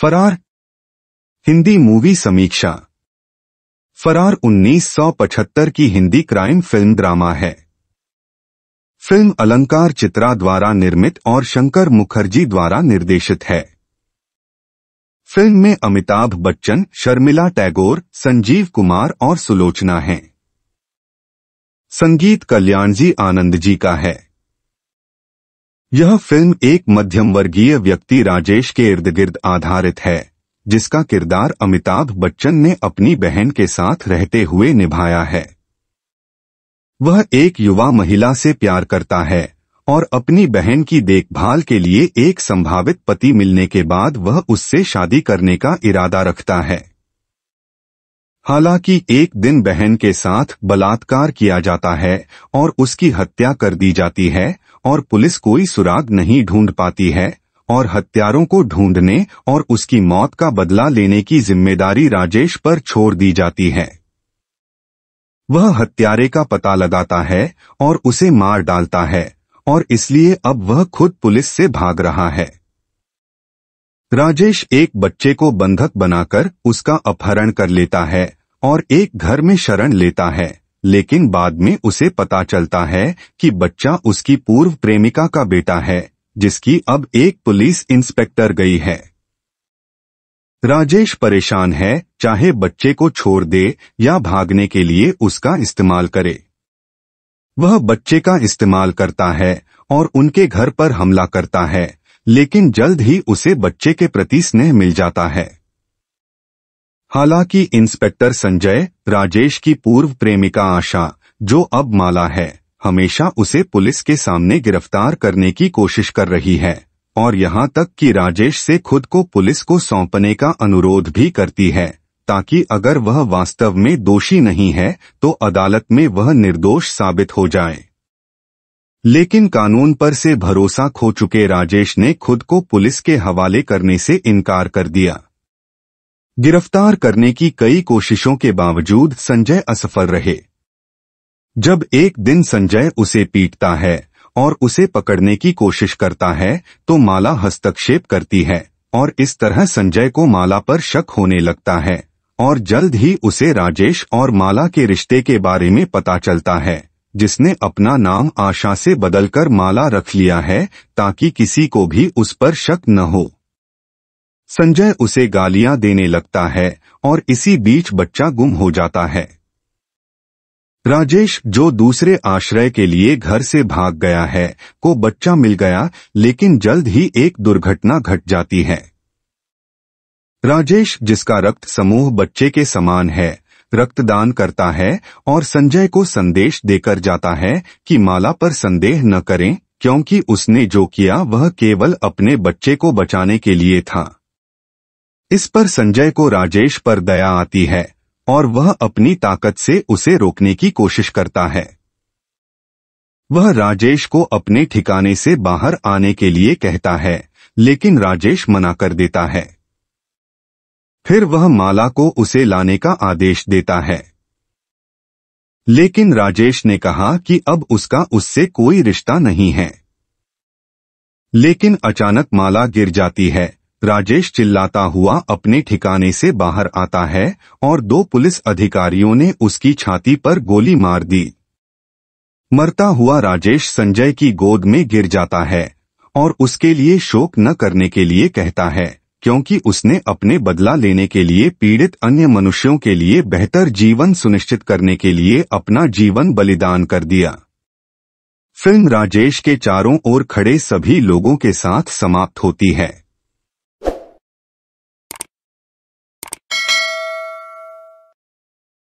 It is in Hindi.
फरार हिंदी मूवी समीक्षा फरार 1975 की हिंदी क्राइम फिल्म ड्रामा है फिल्म अलंकार चित्रा द्वारा निर्मित और शंकर मुखर्जी द्वारा निर्देशित है फिल्म में अमिताभ बच्चन शर्मिला टैगोर संजीव कुमार और सुलोचना हैं। संगीत कल्याण जी आनंद जी का है यह फिल्म एक मध्यम वर्गीय व्यक्ति राजेश के इर्द गिर्द आधारित है जिसका किरदार अमिताभ बच्चन ने अपनी बहन के साथ रहते हुए निभाया है वह एक युवा महिला से प्यार करता है और अपनी बहन की देखभाल के लिए एक संभावित पति मिलने के बाद वह उससे शादी करने का इरादा रखता है हालांकि एक दिन बहन के साथ बलात्कार किया जाता है और उसकी हत्या कर दी जाती है और पुलिस कोई सुराग नहीं ढूंढ पाती है और हत्यारों को ढूंढने और उसकी मौत का बदला लेने की जिम्मेदारी राजेश पर छोड़ दी जाती है वह हत्यारे का पता लगाता है और उसे मार डालता है और इसलिए अब वह खुद पुलिस से भाग रहा है राजेश एक बच्चे को बंधक बनाकर उसका अपहरण कर लेता है और एक घर में शरण लेता है लेकिन बाद में उसे पता चलता है कि बच्चा उसकी पूर्व प्रेमिका का बेटा है जिसकी अब एक पुलिस इंस्पेक्टर गई है राजेश परेशान है चाहे बच्चे को छोड़ दे या भागने के लिए उसका इस्तेमाल करे वह बच्चे का इस्तेमाल करता है और उनके घर पर हमला करता है लेकिन जल्द ही उसे बच्चे के प्रति स्नेह मिल जाता है हालांकि इंस्पेक्टर संजय राजेश की पूर्व प्रेमिका आशा जो अब माला है हमेशा उसे पुलिस के सामने गिरफ्तार करने की कोशिश कर रही है और यहाँ तक कि राजेश से खुद को पुलिस को सौंपने का अनुरोध भी करती है ताकि अगर वह वास्तव में दोषी नहीं है तो अदालत में वह निर्दोष साबित हो जाए लेकिन कानून पर से भरोसा खो चुके राजेश ने खुद को पुलिस के हवाले करने से इनकार कर दिया गिरफ्तार करने की कई कोशिशों के बावजूद संजय असफल रहे जब एक दिन संजय उसे पीटता है और उसे पकड़ने की कोशिश करता है तो माला हस्तक्षेप करती है और इस तरह संजय को माला पर शक होने लगता है और जल्द ही उसे राजेश और माला के रिश्ते के बारे में पता चलता है जिसने अपना नाम आशा से बदलकर माला रख लिया है ताकि किसी को भी उस पर शक न हो संजय उसे गालियां देने लगता है और इसी बीच बच्चा गुम हो जाता है राजेश जो दूसरे आश्रय के लिए घर से भाग गया है को बच्चा मिल गया लेकिन जल्द ही एक दुर्घटना घट जाती है राजेश जिसका रक्त समूह बच्चे के समान है रक्तदान करता है और संजय को संदेश देकर जाता है कि माला पर संदेह न करें क्योंकि उसने जो किया वह केवल अपने बच्चे को बचाने के लिए था इस पर संजय को राजेश पर दया आती है और वह अपनी ताकत से उसे रोकने की कोशिश करता है वह राजेश को अपने ठिकाने से बाहर आने के लिए कहता है लेकिन राजेश मना कर देता है फिर वह माला को उसे लाने का आदेश देता है लेकिन राजेश ने कहा कि अब उसका उससे कोई रिश्ता नहीं है लेकिन अचानक माला गिर जाती है राजेश चिल्लाता हुआ अपने ठिकाने से बाहर आता है और दो पुलिस अधिकारियों ने उसकी छाती पर गोली मार दी मरता हुआ राजेश संजय की गोद में गिर जाता है और उसके लिए शोक न करने के लिए कहता है क्योंकि उसने अपने बदला लेने के लिए पीड़ित अन्य मनुष्यों के लिए बेहतर जीवन सुनिश्चित करने के लिए अपना जीवन बलिदान कर दिया फिल्म राजेश के चारों ओर खड़े सभी लोगों के साथ समाप्त होती है